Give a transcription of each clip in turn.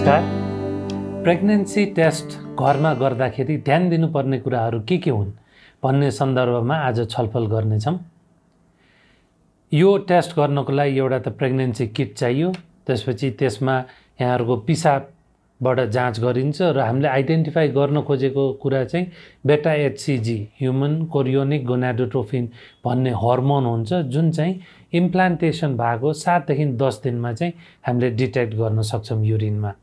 नमस्कार pregnancy test घरमा गर्दाखेरि ध्यान दिनुपर्ने कुराहरू के के हुन् भन्ने सन्दर्भमा आज छलफल गर्नेछौँ यो टेस्ट गर्नको लागि एउटा त प्रेग्नेन्सी किट चाहियो त्यसपछि त्यसमा यहाँहरूको पिसाबबाट जाँच गरिन्छ र हामीले आइडेन्टिफाई गर्न खोजेको कुरा चाहिँ beta HCG human chorionic gonadotropin भन्ने हर्मोन हुन्छ जुन चाहिँ इम्प्लान्टेसन भएको सातदेखि दस दिनमा चाहिँ हामीले डिटेक्ट गर्न सक्छौँ युरिनमा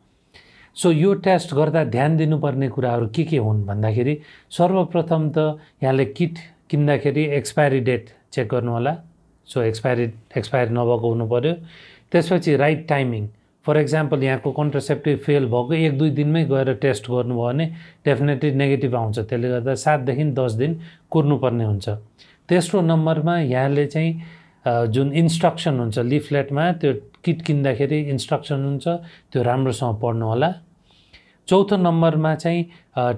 सो यो टेस्ट गर्दा ध्यान दिनुपर्ने कुराहरू के के हुन् भन्दाखेरि सर्वप्रथम त यहाँले किट किन्दाखेरि एक्सपायरी डेट चेक गर्नुहोला सो एक्सपायरी एक्सपायर नभएको हुनु पऱ्यो त्यसपछि राइट टाइमिङ फर इक्जाम्पल यहाँको कन्ट्रासेप्टिभ फेल भएको एक दुई दिनमै गएर टेस्ट गर्नुभयो भने डेफिनेटली नेगेटिभ आउँछ त्यसले गर्दा सातदेखि दस दिन कुर्नुपर्ने हुन्छ तेस्रो नम्बरमा यहाँले चाहिँ जुन इन्स्ट्रक्सन हुन्छ लिफलेटमा त्यो किट किन्दाखेरि इन्स्ट्रक्सन हुन्छ त्यो राम्रोसँग पढ्नुहोला चौथो नम्बरमा चाहिँ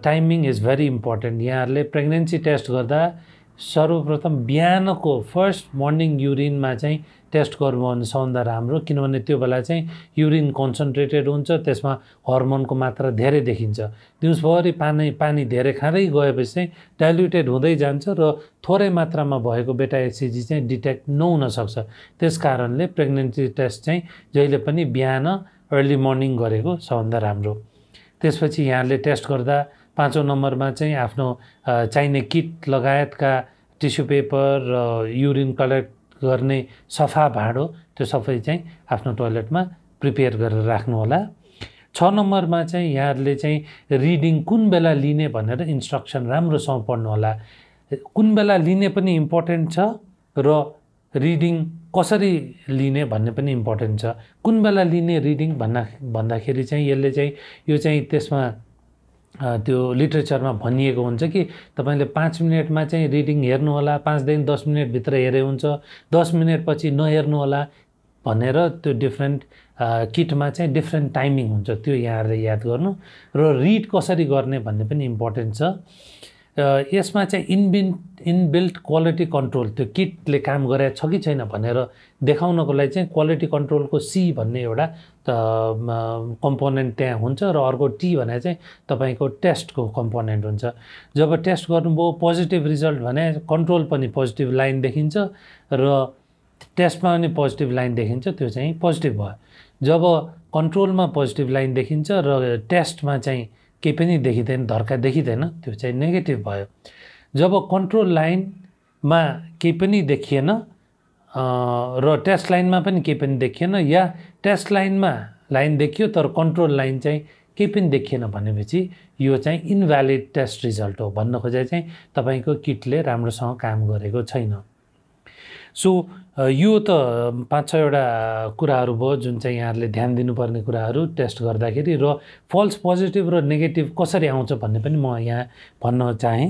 टाइमिङ इज भेरी इम्पोर्टेन्ट यहाँहरूले प्रेग्नेन्सी टेस्ट गर्दा सर्वप्रथम बिहानको फर्स्ट मर्निङ युरिनमा चाहिँ टेस्ट गर्नु सबभन्दा राम्रो किनभने त्यो बेला चाहिँ युरिन कन्सन्ट्रेटेड हुन्छ त्यसमा हर्मोनको मात्रा धेरै देखिन्छ दिउँसभरि पानी पानी धेरै खाँदै गएपछि चाहिँ डाइल्युटेड हुँदै जान्छ र थोरै मात्रामा भएको बेटा एसिजी चाहिँ डिटेक्ट नहुनसक्छ त्यस कारणले प्रेग्नेन्सी टेस्ट चाहिँ जहिले पनि बिहान अर्ली मर्निङ गरेको सबभन्दा राम्रो त्यसपछि यहाँहरूले टेस्ट गर्दा पाँचौँ नम्बरमा चाहिँ आफ्नो चाहिने किट लगायतका टिस्यु पेपर र युरिन कलेक्ट गर्ने सफा भाँडो त्यो सबै चाहिँ आफ्नो टोयलेटमा प्रिपेयर गरेर राख्नुहोला छ नम्बरमा चाहिँ यहाँहरूले चाहिँ रिडिङ कुन बेला लिने भनेर इन्स्ट्रक्सन राम्रोसँग पढ्नुहोला कुन बेला लिने पनि इम्पोर्टेन्ट छ र रिडिङ कसरी लिने भन्ने पनि इम्पोर्टेन्ट छ कुन बेला लिने रिडिङ भन्दा भन्दाखेरि चाहिँ यसले चाहिँ यो चाहिँ त्यसमा त्यो लिट्रेचरमा भनिएको हुन्छ कि तपाईँले पाँच मिनटमा चाहिँ रिडिङ हेर्नुहोला पाँचदेखि दस मिनटभित्र हेरे हुन्छ दस मिनटपछि नहेर्नुहोला भनेर त्यो डिफ्रेन्ट किटमा चाहिँ डिफ्रेन्ट टाइमिङ हुन्छ त्यो यहाँहरूले याद गर्नु र रिड कसरी गर्ने भन्ने पनि इम्पोर्टेन्ट छ यसमा चाहिँ इनबिन इनबिल्ट क्वालिटी कन्ट्रोल त्यो किटले काम गरेको छ कि छैन भनेर देखाउनको लागि चाहिँ क्वालिटी कन्ट्रोलको सी भन्ने एउटा कम्पोनेन्ट त्यहाँ हुन्छ र अर्को टी भने चाहिँ तपाईँको टेस्टको कम्पोनेन्ट हुन्छ जब टेस्ट गर्नुभयो पोजिटिभ रिजल्ट भने कन्ट्रोल पनि पोजिटिभ लाइन देखिन्छ र टेस्टमा पनि पोजिटिभ लाइन देखिन्छ त्यो चाहिँ पोजिटिभ भयो जब कन्ट्रोलमा पोजिटिभ लाइन देखिन्छ र टेस्टमा चाहिँ केही पनि देखिँदैन धर्का देखिँदैन त्यो चाहिँ नेगेटिभ भयो जब कन्ट्रोल लाइनमा केही पनि देखिएन र टेस्ट लाइनमा पनि केही पनि देखिएन या टेस्ट लाइनमा लाइन देखियो तर कन्ट्रोल लाइन चाहिँ केही पनि देखिएन भनेपछि यो चाहिँ इन्भ्यालिड टेस्ट रिजल्ट हो भन्न खोजे चाहिँ तपाईँको किटले राम्रोसँग काम गरेको छैन सो यो त पाँच छवटा कुराहरू भयो जुन चाहिँ यहाँहरूले ध्यान दिनुपर्ने कुराहरू टेस्ट गर्दाखेरि र फल्स पोजिटिभ र नेगेटिभ कसरी आउँछ भन्ने पनि म यहाँ भन्न चाहेँ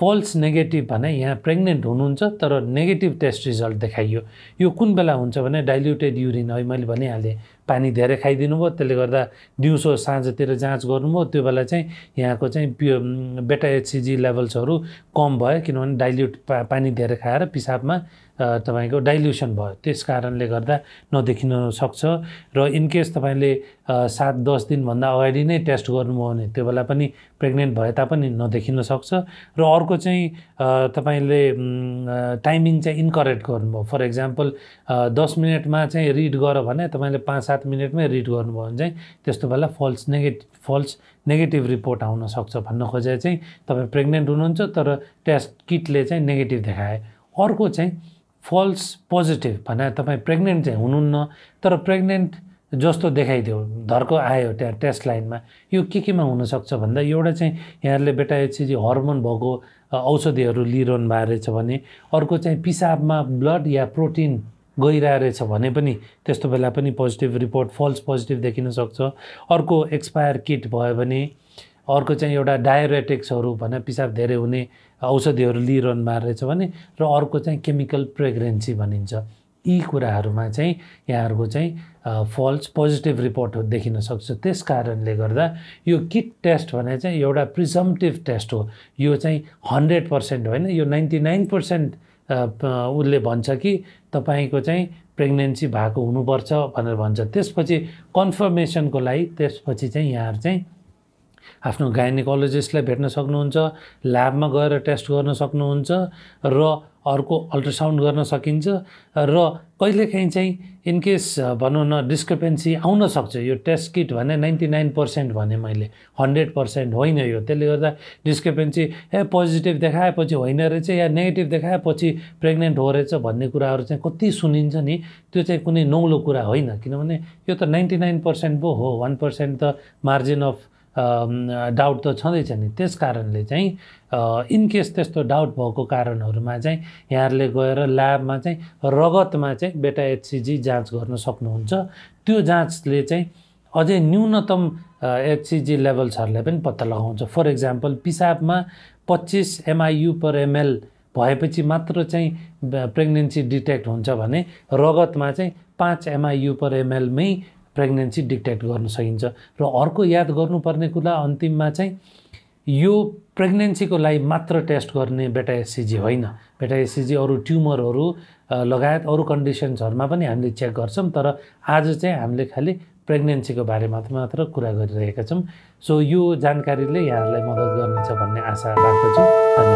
फल्स नेगेटिभ भने यहाँ प्रेग्नेन्ट हुनुहुन्छ तर नेगेटिभ टेस्ट रिजल्ट देखाइयो यो कुन बेला हुन्छ भने डाइल्युटेड युरिन है मैले भनिहालेँ पानी धेरै खाइदिनु भयो त्यसले गर्दा दिउँसो साँझतिर जाँच गर्नुभयो त्यो बेला चाहिँ यहाँको चाहिँ पियो बेटा एचसिजी लेभल्सहरू कम भयो किनभने डाइल्युट पा पानी धेरै खाएर पिसाबमा तपाईँको डाइल्युसन भयो त्यस कारणले गर्दा नदेखिन सक्छ र इनकेस तपाईँले सात दस दिनभन्दा अगाडि नै टेस्ट गर्नुभयो भने त्यो बेला पनि प्रेग्नेन्ट भए तापनि नदेखिन सक्छ र अर्को चाहिँ तपाईँले टाइमिङ चाहिँ इन्करेक्ट गर्नुभयो फर इक्जाम्पल दस मिनटमा चाहिँ रिड गर भने तपाईँले पाँच सात मिनटमै रिड गर्नुभयो भने चाहिँ त्यस्तो बेला false negative false negative report आउन सक्छ भन्न खोजे चाहिँ तपाईँ प्रेग्नेन्ट हुनुहुन्छ तर टेस्ट किटले चाहिँ नेगेटिभ देखाए अर्को चाहिँ फल्स पोजिटिभ भने तपाईँ प्रेग्नेन्ट चाहिँ हुनुहुन्न तर प्रेग्नेन्ट जस्तो देखाइदियो धर्को आयो त्यहाँ टेस्ट लाइनमा यो के केमा हुनसक्छ भन्दा एउटा चाहिँ यहाँहरूले बेटा एचसिजी हर्मोन भएको औषधिहरू लिइरहनु भएको रहेछ भने अर्को चाहिँ पिसाबमा ब्लड या प्रोटिन गइरहेछ भने पनि त्यस्तो बेला पनि पोजिटिभ रिपोर्ट फल्स पोजिटिभ देखिन सक्छ अर्को एक्सपायर किट भयो भने अर्को चाहिँ एउटा डायरेटिक्सहरू भने पिसाब धेरै हुने औषधिहरू लिइरहनु मारेछ भने र अर्को चाहिँ केमिकल प्रेग्नेन्सी भनिन्छ यी कुराहरूमा चाहिँ यहाँहरूको चाहिँ फल्स पोजिटिभ रिपोर्ट देखिन सक्छ त्यस कारणले गर्दा यो किट टेस्ट भने चाहिँ एउटा प्रिजम्टिभ टेस्ट हो यो चाहिँ हन्ड्रेड पर्सेन्ट होइन यो नाइन्टी नाइन पर्सेन्ट उसले भन्छ कि तपाईँको चाहिँ प्रेग्नेन्सी भएको हुनुपर्छ भनेर भन्छ त्यसपछि कन्फर्मेसनको लागि त्यसपछि चाहिँ यहाँहरू चाहिँ आफ्नो गाइनिकोलोजिस्टलाई भेट्न सक्नुहुन्छ ल्याबमा गएर टेस्ट गर्न सक्नुहुन्छ र अर्को अल्ट्रासाउन्ड गर्न सकिन्छ र कहिलेकाहीँ चाहिँ इनकेस भनौँ न डिस्क्रिपेन्सी आउन सक्छ यो टेस्ट किट भने नाइन्टी नाइन पर्सेन्ट भने मैले हन्ड्रेड पर्सेन्ट होइन यो त्यसले गर्दा डिस्क्रिपेन्सी ए पोजिटिभ देखाएपछि होइन रहेछ या नेगेटिभ देखाएपछि प्रेग्नेन्ट हो रहेछ भन्ने कुराहरू चाहिँ कति सुनिन्छ नि त्यो चाहिँ कुनै नौलो कुरा होइन किनभने यो त नाइन्टी नाइन पर्सेन्ट पो हो वान पर्सेन्ट त मार्जिन अफ डाउट त छँदैछ नि त्यस कारणले चाहिँ इनकेस त्यस्तो डाउट भएको कारणहरूमा चाहिँ यहाँहरूले गएर ल्याबमा चाहिँ रगतमा चाहिँ बेटा एचसिजी जाँच गर्न सक्नुहुन्छ त्यो जाँचले चाहिँ अझै न्यूनतम एचसिजी लेभल्सहरूलाई पनि पत्ता लगाउँछ फर इक्जाम्पल पिसाबमा पच्चिस एमआइयु पर एमएल भएपछि मात्र चाहिँ प्रेग्नेन्सी डिटेक्ट हुन्छ भने रगतमा चाहिँ पाँच एमआइयु पर एमएलमै प्रेग्नेन्सी डिटेक्ट गर्न सकिन्छ र अर्को याद गर्नुपर्ने कुरा अन्तिममा चाहिँ यो प्रेग्नेन्सीको लागि मात्र टेस्ट गर्ने बेटा एसिजी होइन बेटा एसिजी अरू ट्युमरहरू लगायत अरू कन्डिसन्सहरूमा पनि हामीले चेक गर्छौँ तर आज चाहिँ हामीले खालि प्रेग्नेन्सीको बारेमा मात्र कुरा गरिरहेका छौँ सो यो जानकारीले यहाँहरूलाई मद्दत गर्नेछ भन्ने आशा राख्दछु धन्यवाद